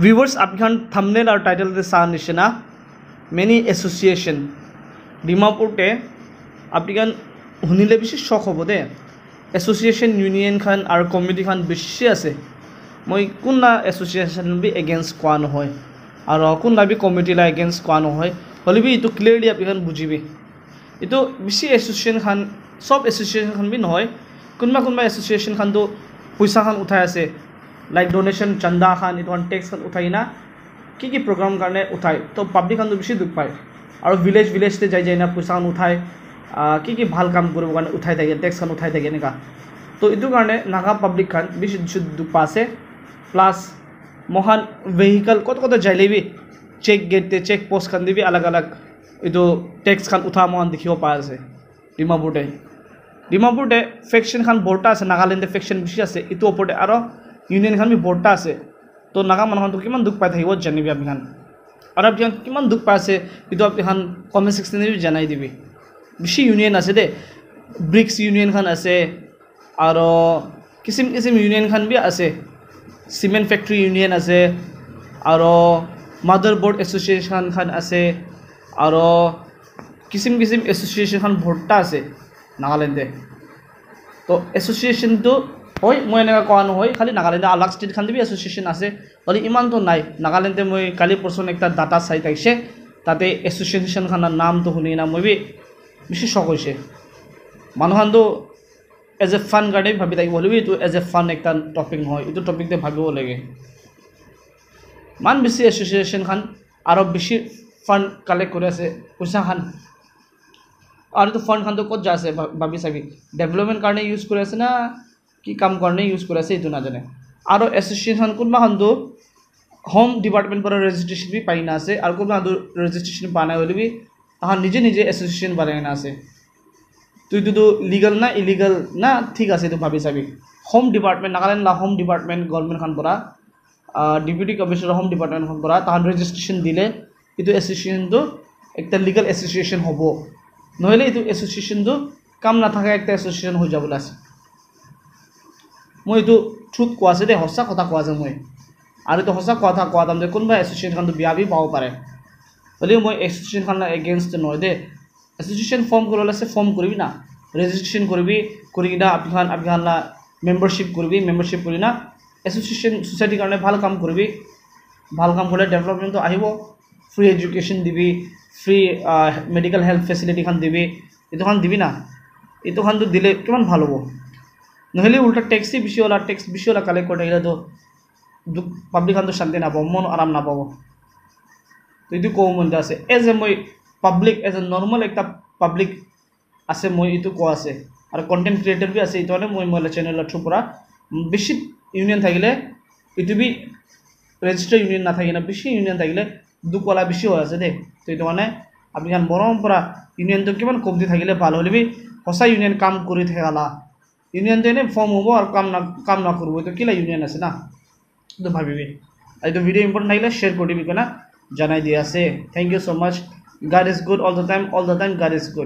viewers আপিখন thumbnail আৰু টাইটেলতে চাহ নিচিনা মেনি এছ'চিয়েশ্যন ডিমাপুৰতে আপিখন শুনিলে বেছি চখ হ'ব দে এছ'চিয়েশ্যন ইউনিয়নখন আৰু কমিটিখন বেছি আছে মই কোনোবা এছ'চিয়েশ্যন বি এগেইনষ্ট কোৱা নহয় আৰু কোনোবা বি কমিটিলৈ এগেইনষ্ট কোৱা নহয় হ'লে বি এইটো ক্লিয়াৰলি আপিখন বুজিবি এইটো বেছি এছ'চিয়েশ্যনখন চব এছ'চিয়েশ্যনখন বি নহয় কোনোবা কোনোবা এছ'চিয়েশ্যনখনতো পইচাখন উঠাই আছে লাইক ডনেশ্যন চান্দা খান এইটো কাৰণে টেক্স খান উঠাই কিনা কি কি প্ৰগ্ৰাম কাৰণে উঠাই তো পাব্লিক খান বেছি দুখ পায় আৰু ভিলেজ ভিলেজ যাই যায় না পইচা খান উঠাই কি কি ভাল কাম কৰিব কাৰণে উঠাই থাকে টেক্স খান উঠাই থাকে এনেকুৱা তো এইটো কাৰণে নাগা পাব্লিক খান বেছি দুখ পা আছে প্লাছ মহান ভেহিকল ক'ত ক'ত যাই লাগিবি চেক গেট চেক পষ্ট খান দিবি আলগ আলগ এইটো টেক্স খান উঠা মহান দেখিব পাই আছে ডিমাপুৰতে ডিমাপুৰতে ফেকশ্যনখন বৰ্তা আছে নাগালেণ্ডে ফেকশ্যন বেছি আছে এইটো ওপৰতে আৰু ইউনিয়নখন আমি বৰ্তা আছে তো নাগা মানুহ কিমান দুখ পাই থাকিব জানিবি আপিখান আৰু আপিখন কিমান দুখ পাই আছে কিন্তু আপুনি এখন কমেণ্ট ছেকশ্যনেদি জনাই দিবি বেছি ইউনিয়ন আছে দেই ব্ৰিক্স ইউনিয়নখন আছে আৰু কিচিম কিচিম ইউনিয়নখন বি আছে চিমেণ্ট ফেক্টৰী ইউনিয়ন আছে আৰু মাডাৰ বোৰ্ড এছ'চিয়েশ্যনখন আছে আৰু কিচিম কিচিম এছ'চিয়েশ্যনখন ভৰ্তা আছে নাগালেণ্ডে তো এছ'চিয়েশ্যনটো হয় মই এনেকৈ কোৱা নহয় খালি নাগালেণ্ডে আলাগ খান দিবি এসোসিয়েশন আছে ইমান ইমানটো নাই নাগালেন্ডে মই কালি পৰচোন একটা ডাটা চাই থাকিছে তাতে নাম নামটো শুনি না মই বেশি বেছি শখ হৈছে তো এজ এ ফান কাৰণে ভাবি থাকি হ'লেও এইটো এজ এ ফান একটা টপিক নহয় এইটো টপিকতে ভাবিব লাগে ইমান বেছি খান আৰু বেছি ফাণ্ড কালেক্ট কৰি আছে তো আৰু খান খানটো ক'ত যায় আছে ভাবি চাবি ডেভেলপমেণ্ট কাৰণে ইউজ কৰি আছে না কি কাম কাৰণে ইউজ কৰি আছে এইটো নাজানে আৰু এছ'চিয়েশ্যন কোনোবা খন্দো হোম ডিপাৰ্টমেণ্টৰ পৰা ৰেজিষ্ট্ৰেশ্যন বি পাই আছে আৰু কোনোবা সন্দু ৰেজিষ্ট্ৰেশ্যন পোৱা নাই হ'লে তাহাঁত নিজে নিজে এছ'চিয়েশ্যন বনাই নাছে এইটোতো লিগেল না ইলিগেল না ঠিক আছে এইটো ভাবি চাবি হোম ডিপাৰ্টমেণ্ট নাগালেণ্ড না হোম ডিপাৰ্টমেণ্ট গভৰ্ণমেণ্টখন পৰা ডিপুটি কমিশনাৰ হোম ডিপাৰ্টমেণ্টখন খান পৰা তাহান রেজিস্ট্রেশন দিলে এইটো এসোসিয়েশন তো একটা লিগেল এসোসিয়েশন হব নহলে এইটো এসোসিয়েশন কাম নাথাকে থাকা একটা এসোসিয়েশন হয়ে যাবলে আছে মই এইটো ট্ৰুথ কোৱা যে দেই সঁচা কথা কোৱা যে মই আৰু এইটো সঁচা কথা কোৱা তাৰমানে কোনোবাই এছ'চিয়েশ্যনখনটো বিয়া বি পাব পাৰে হ'লেও মই এছ'চিয়েশ্যনখন এগেইনষ্ট নহয় দেই এছ'চিয়েশ্যন ফৰ্ম কৰিবলৈ লাগিছে ফৰ্ম কৰিবি না ৰেজিষ্ট্ৰেশ্যন কৰিবি কৰি কিনে আপিখন আপিখন মেম্বাৰশ্বিপ কৰিবি মেম্বাৰশ্বিপ কৰি না এছ'চিয়েশ্যন ছ'চাইটিৰ কাৰণে ভাল কাম কৰিবি ভাল কাম কৰিলে ডেভেলপমেণ্টটো আহিব ফ্ৰী এডুকেশ্যন দিবি ফ্ৰী মেডিকেল হেল্থ ফেচিলিটিখন দিবি এইটোখন দিবি না এইটোখনটো দিলে কিমান ভাল হ'ব নহ'লে উল্টা টেক্সি বিচিঅলা টেক্স বিচিঅলা কালেক্ট কৰি থাকিলেতো দুখ পাব্লিকখনতো শান্তি নাপাব মন আৰাম নাপাব তো এইটো ক'ব মন আছে এজ এ মই পাব্লিক এজ এ নৰ্মেল এটা পাব্লিক আছে মই এইটো কোৱা আছে আৰু কণ্টেণ্ট ক্ৰিয়েটৰ বি আছে এইটো কাৰণে মই মই চেনেলৰ থ্ৰু পৰা বেছি ইউনিয়ন থাকিলে এইটো বি ৰেজিষ্টাৰ ইউনিয়ন নাথাকিলে বেছি ইউনিয়ন থাকিলে দুখৱালা বেছি হৈ আছে দেই তো এইটো কাৰণে আপুনি মৰম পৰা ইউনিয়নটো কিমান কমতি থাকিলে ভাল হ'লে বি সঁচা ইউনিয়ন কাম কৰি থাকালা ইউনিয়ন তো এনে ফর্ম হবো আর কাম না কাম না করবো তো কিলা ইউনিয়ন আছে না তো ভাবিবি আর তো ভিডিও ইম্পর্টেন্ট লাগলে শেয়ার করে দিবি না জানাই দিয়ে আছে thank U so much God is good all the time all the time God is good